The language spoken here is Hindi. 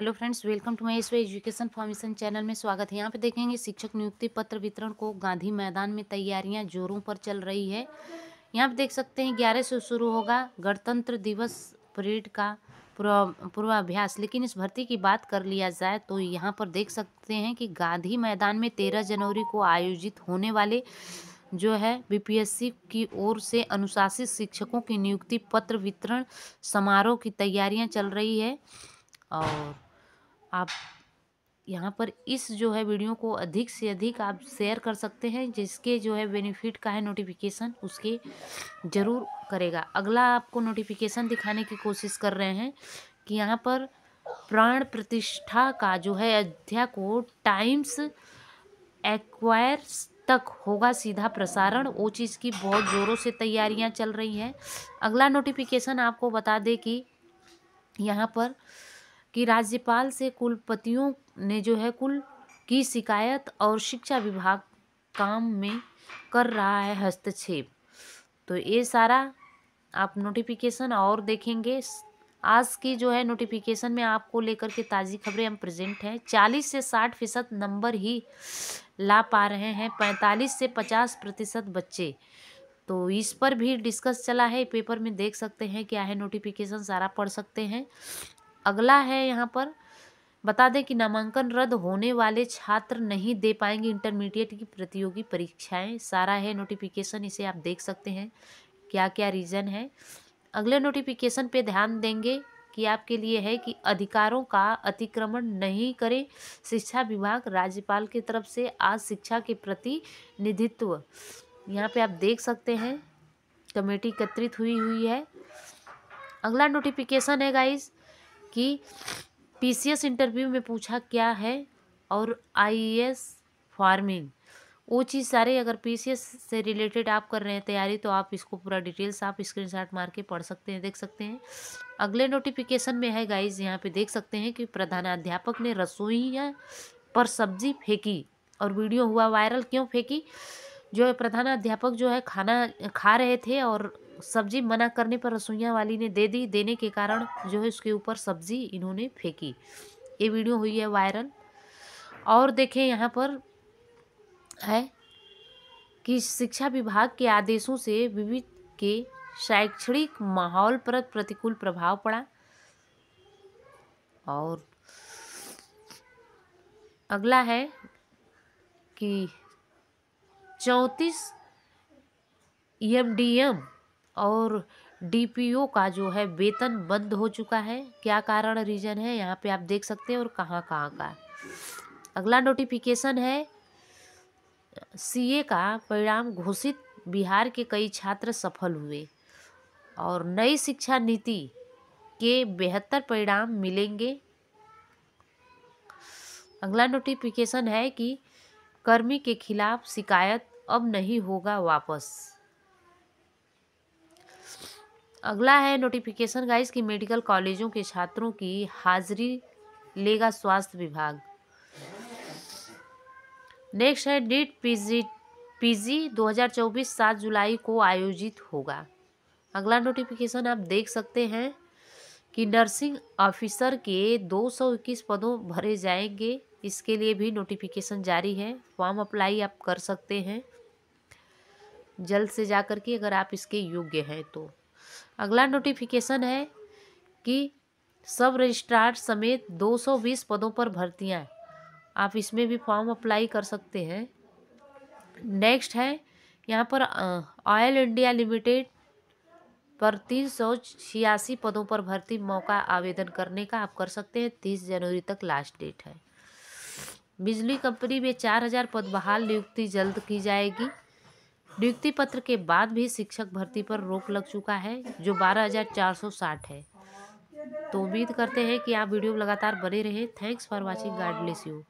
hello friends welcome to my इसवे एजुकेशन फॉर्मेशन चैनल में स्वागत है यहाँ पे देखेंगे शिक्षक नियुक्ति पत्र वितरण को गांधी मैदान में तैयारियां जोरों पर चल रही है यहाँ पे देख सकते हैं ग्यारह से शुरू होगा गणतंत्र दिवस परेड का पूर्वाभ्यास लेकिन इस भर्ती की बात कर लिया जाए तो यहाँ पर देख सकते हैं कि गांधी मैदान में तेरह जनवरी को आयोजित होने वाले जो है बी की ओर से अनुशासित शिक्षकों की नियुक्ति पत्र वितरण समारोह की तैयारियाँ चल रही है और आप यहाँ पर इस जो है वीडियो को अधिक से अधिक आप शेयर कर सकते हैं जिसके जो है बेनिफिट का है नोटिफिकेशन उसके ज़रूर करेगा अगला आपको नोटिफिकेशन दिखाने की कोशिश कर रहे हैं कि यहाँ पर प्राण प्रतिष्ठा का जो है अध्याय को टाइम्स एक्वायर्स तक होगा सीधा प्रसारण वो चीज़ की बहुत ज़ोरों से तैयारियां चल रही हैं अगला नोटिफिकेशन आपको बता दें कि यहाँ पर कि राज्यपाल से कुलपतियों ने जो है कुल की शिकायत और शिक्षा विभाग काम में कर रहा है हस्तक्षेप तो ये सारा आप नोटिफिकेशन और देखेंगे आज की जो है नोटिफिकेशन में आपको लेकर के ताज़ी खबरें हम प्रेजेंट हैं चालीस से साठ फीसद नंबर ही ला पा रहे हैं पैंतालीस से पचास प्रतिशत बच्चे तो इस पर भी डिस्कस चला है पेपर में देख सकते हैं क्या है नोटिफिकेशन सारा पढ़ सकते हैं अगला है यहाँ पर बता दें कि नामांकन रद्द होने वाले छात्र नहीं दे पाएंगे इंटरमीडिएट की प्रतियोगी परीक्षाएं सारा है नोटिफिकेशन इसे आप देख सकते हैं क्या क्या रीज़न है अगले नोटिफिकेशन पे ध्यान देंगे कि आपके लिए है कि अधिकारों का अतिक्रमण नहीं करें शिक्षा विभाग राज्यपाल की तरफ से आज शिक्षा के प्रतिनिधित्व यहाँ पर आप देख सकते हैं कमेटी एकत्रित हुई हुई है अगला नोटिफिकेशन है गाइज़ कि पीसीएस इंटरव्यू में पूछा क्या है और आईएएस फार्मिंग e वो चीज़ सारे अगर पीसीएस से रिलेटेड आप कर रहे हैं तैयारी तो आप इसको पूरा डिटेल्स आप स्क्रीनशॉट मार के पढ़ सकते हैं देख सकते हैं अगले नोटिफिकेशन में है गाइज यहाँ पे देख सकते हैं कि प्रधानाध्यापक ने रसोई पर सब्जी फेंकी और वीडियो हुआ वायरल क्यों फेंकी जो प्रधानाध्यापक जो है खाना खा रहे थे और सब्जी मना करने पर रसोईया वाली ने दे दी देने के कारण जो है उसके ऊपर सब्जी इन्होंने फेंकी ये वीडियो हुई है वायरल और देखें यहाँ पर है कि शिक्षा विभाग के आदेशों से विविध के शैक्षणिक माहौल पर प्रतिकूल प्रभाव पड़ा और अगला है कि चौंतीस एम डी एम और डीपीओ का जो है वेतन बंद हो चुका है क्या कारण रीजन है यहाँ पे आप देख सकते हैं और कहाँ कहाँ का अगला नोटिफिकेशन है सीए का परिणाम घोषित बिहार के कई छात्र सफल हुए और नई शिक्षा नीति के बेहतर परिणाम मिलेंगे अगला नोटिफिकेशन है कि कर्मी के खिलाफ शिकायत अब नहीं होगा वापस अगला है नोटिफिकेशन गाइस कि मेडिकल कॉलेजों के छात्रों की हाजिरी लेगा स्वास्थ्य विभाग नेक्स्ट है नीट पीजी पीजी 2024 7 जुलाई को आयोजित होगा अगला नोटिफिकेशन आप देख सकते हैं कि नर्सिंग ऑफिसर के 221 पदों भरे जाएंगे इसके लिए भी नोटिफिकेशन जारी है फॉर्म अप्लाई आप कर सकते हैं जल्द से जा कर के अगर आप इसके योग्य हैं तो अगला नोटिफिकेशन है कि सब रजिस्ट्रार समेत 220 पदों पर भर्तियां आप इसमें भी फॉर्म अप्लाई कर सकते हैं नेक्स्ट है यहाँ पर ऑयल इंडिया लिमिटेड पर तीन सौ छियासी पदों पर भर्ती मौका आवेदन करने का आप कर सकते हैं तीस जनवरी तक लास्ट डेट है बिजली कंपनी में चार हजार पद बहाल नियुक्ति जल्द की जाएगी नियुक्ति पत्र के बाद भी शिक्षक भर्ती पर रोक लग चुका है जो 12,460 है तो उम्मीद करते हैं कि आप वीडियो लगातार बने रहें thanks for watching god bless you